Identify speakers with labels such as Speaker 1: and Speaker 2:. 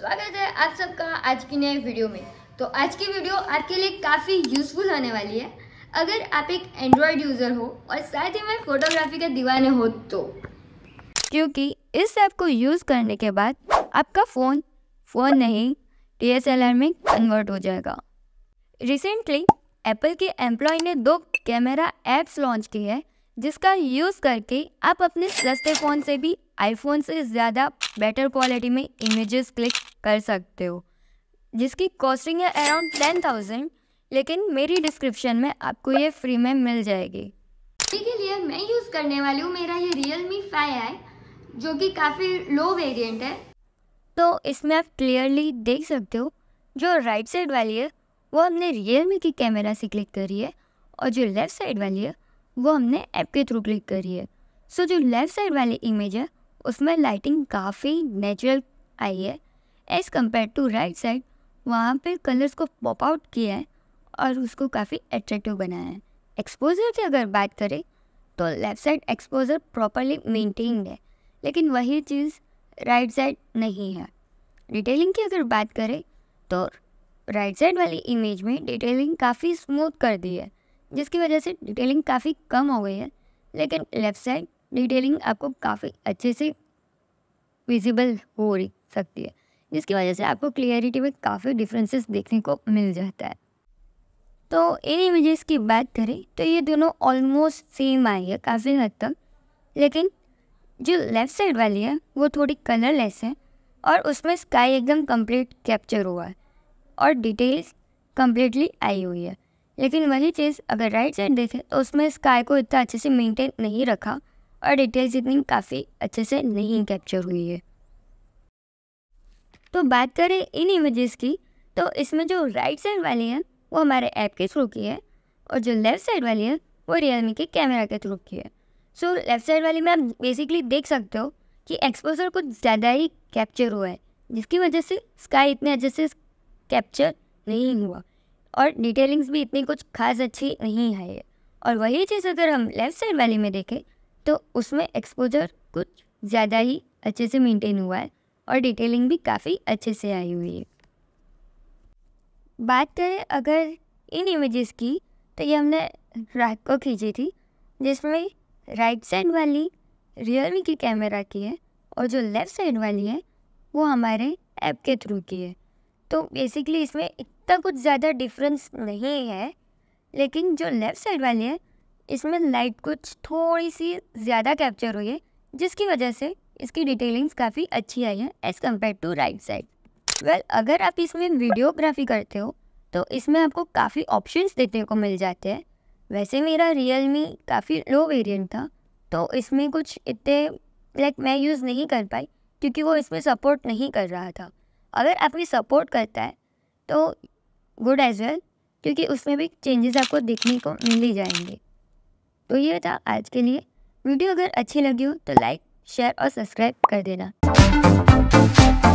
Speaker 1: स्वागत है आप सबका आज की नए वीडियो में तो आज की वीडियो आपके लिए काफ़ी यूज़फुल होने वाली है अगर आप एक एंड्रॉयड यूज़र हो और साथ ही में फोटोग्राफी के दीवाने हो तो क्योंकि इस ऐप को यूज़ करने के बाद आपका फ़ोन फ़ोन नहीं डी में कन्वर्ट हो जाएगा रिसेंटली एप्पल के एम्प्लॉय ने दो कैमरा ऐप्स लॉन्च की है जिसका यूज़ करके आप अपने सस्ते फ़ोन से भी आईफोन से ज़्यादा बेटर क्वालिटी में इमेजेस क्लिक कर सकते हो जिसकी कॉस्टिंग है अराउंड टेन थाउजेंड लेकिन मेरी डिस्क्रिप्शन में आपको ये फ्री में मिल जाएगी के लिए मैं यूज़ करने वाली हूँ मेरा ये रियल मी फाइव है जो कि काफ़ी लो वेरिएंट है तो इसमें आप क्लियरली देख सकते हो जो राइट साइड वाली है वो हमने रियल मी की कैमरा से क्लिक करी है और जो लेफ़्ट साइड वाली है वो हमने ऐप के थ्रू क्लिक करी है सो so, जो लेफ़्ट साइड वाली इमेज है उसमें लाइटिंग काफ़ी नेचुरल आई है as compare to right side वहाँ पे कलर्स को पॉप आउट किया है और उसको काफ़ी अट्रैक्टिव बनाया है एक्सपोजर की अगर बात करें तो left side exposure properly maintained है लेकिन वही चीज़ राइट साइड नहीं है डिटेलिंग की अगर बात करें तो राइट साइड वाली इमेज में डिटेलिंग काफ़ी स्मूथ कर दी है जिसकी वजह से डिटेलिंग काफ़ी कम हो गई है लेकिन लेफ़्ट साइड डिटेलिंग आपको काफ़ी अच्छे से विजिबल हो रही सकती है जिसकी वजह से आपको क्लियरिटी में काफ़ी डिफरेंसेस देखने को मिल जाता है तो इन इमेजेस की बात करें तो ये दोनों ऑलमोस्ट सेम आई है काफ़ी हद तक लेकिन जो लेफ़्ट साइड वाली है वो थोड़ी कलरलेस है और उसमें स्काई एकदम कंप्लीट कैप्चर हुआ है और डिटेल्स कम्प्लीटली आई हुई है लेकिन वही चीज़ अगर राइट साइड देखें तो उसमें स्काई को इतना अच्छे से मेंटेन नहीं रखा और डिटेल्स इतनी काफ़ी अच्छे से नहीं कैप्चर हुई है तो बात करें इन इमेजेस की तो इसमें जो राइट साइड वाली है वो हमारे ऐप के थ्रू की है और जो लेफ़्ट साइड वाली है वो रियलमी के कैमरा के थ्रू की है सो लेफ़्ट साइड वाली में आप बेसिकली देख सकते हो कि एक्सपोजर कुछ ज़्यादा ही कैप्चर हुआ है जिसकी वजह से स्काई इतने अच्छे से कैप्चर नहीं हुआ और डिटेलिंग्स भी इतनी कुछ खास अच्छी नहीं है और वही चीज़ अगर हम लेफ़्ट साइड वाली में देखें तो उसमें एक्सपोजर कुछ ज़्यादा ही अच्छे से मेंटेन हुआ है और डिटेलिंग भी काफ़ी अच्छे से आई हुई है बात करें अगर इन इमेजेस की तो ये हमने रात को खींची थी जिसमें राइट साइड वाली रियलमी की कैमरा की है और जो लेफ़्ट साइड वाली है वो हमारे ऐप के थ्रू की है तो बेसिकली इसमें इतना कुछ ज़्यादा डिफरेंस नहीं है लेकिन जो लेफ़्ट साइड वाली है इसमें लाइट कुछ थोड़ी सी ज़्यादा कैप्चर हुई है जिसकी वजह से इसकी डिटेलिंग्स काफ़ी अच्छी आई है as compare to right side well अगर आप इसमें वीडियोग्राफी करते हो तो इसमें आपको काफ़ी ऑप्शंस देखने को मिल जाते हैं वैसे मेरा रियल मी काफ़ी लो वेरिएंट था तो इसमें कुछ इतने लाइक मैं यूज़ नहीं कर पाई क्योंकि वो इसमें सपोर्ट नहीं कर रहा था अगर आपकी सपोर्ट करता है तो गुड एज वेल क्योंकि उसमें भी चेंजेस आपको देखने को मिल ही जाएंगे तो ये था आज के लिए वीडियो अगर अच्छी लगी हो तो लाइक शेयर और सब्सक्राइब कर देना